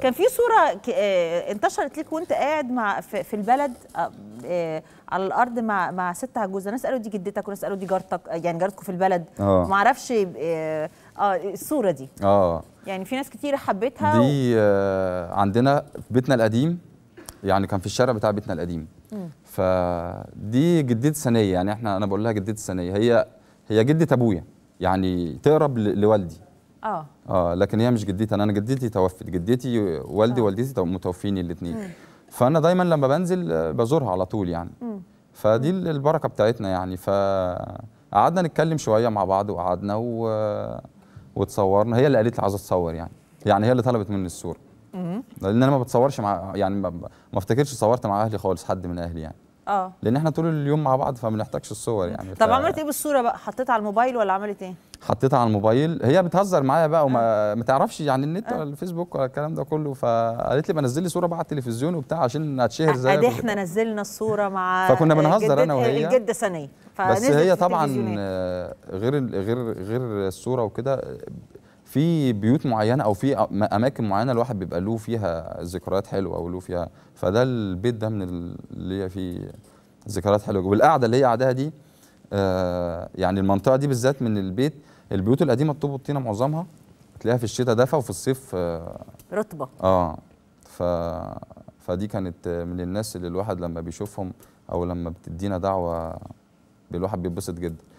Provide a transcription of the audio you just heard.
كان في صوره آه، انتشرت ليك وانت قاعد مع في البلد آه، آه، على الارض مع مع ست عجوزه ناس قالوا دي جدتك وناس قالوا دي جارتك يعني جارتكم في البلد ما اعرفش اه الصوره دي اه يعني في ناس كتير حبيتها دي و... عندنا في بيتنا القديم يعني كان في الشارع بتاع بيتنا القديم فدي جدتي سنيه يعني احنا انا بقول لها جدتي سنيه هي هي جده ابويا يعني تقرب لوالدي اه اه لكن هي مش جدتي انا جدتي توفت جدتي والدي اه. ووالدتي متوفين الاثنين فانا دايما لما بنزل بزورها على طول يعني مم. فدي البركه بتاعتنا يعني فقعدنا نتكلم شويه مع بعض وقعدنا و... وتصورنا هي اللي قالت لي عايزه اتصور يعني يعني هي اللي طلبت مني الصوره لان انا ما بتصورش مع يعني ما, ما افتكرش صورت مع اهلي خالص حد من اهلي يعني اه لان احنا طول اليوم مع بعض فما بنحتاجش الصور يعني طب ف... عملت ايه بالصوره بقى حطيتها على الموبايل ولا عملت ايه حطيتها على الموبايل هي بتهزر معايا بقى وما آه. ما تعرفش يعني النت آه. ولا الفيسبوك ولا الكلام ده كله فقالت لي بنزل نزل لي صوره بقى على التلفزيون وبتاع عشان اتشهر زي ادي احنا نزلنا الصوره مع فكنا بنهزر انا وهي الجده ثانيه بس هي طبعا غير غير غير الصوره وكده في بيوت معينه او في اماكن معينه الواحد بيبقى له فيها ذكريات حلوه او له فيها فده البيت ده من اللي هي فيه ذكريات حلوه والقعده اللي هي قعدها دي آه يعني المنطقه دي بالذات من البيت البيوت القديمه الطوب والطينه معظمها تلاقيها في الشتاء دفا وفي الصيف آه رطبه اه ف فدي كانت من الناس اللي الواحد لما بيشوفهم او لما بتدينا دعوه الواحد بيتبسط جدا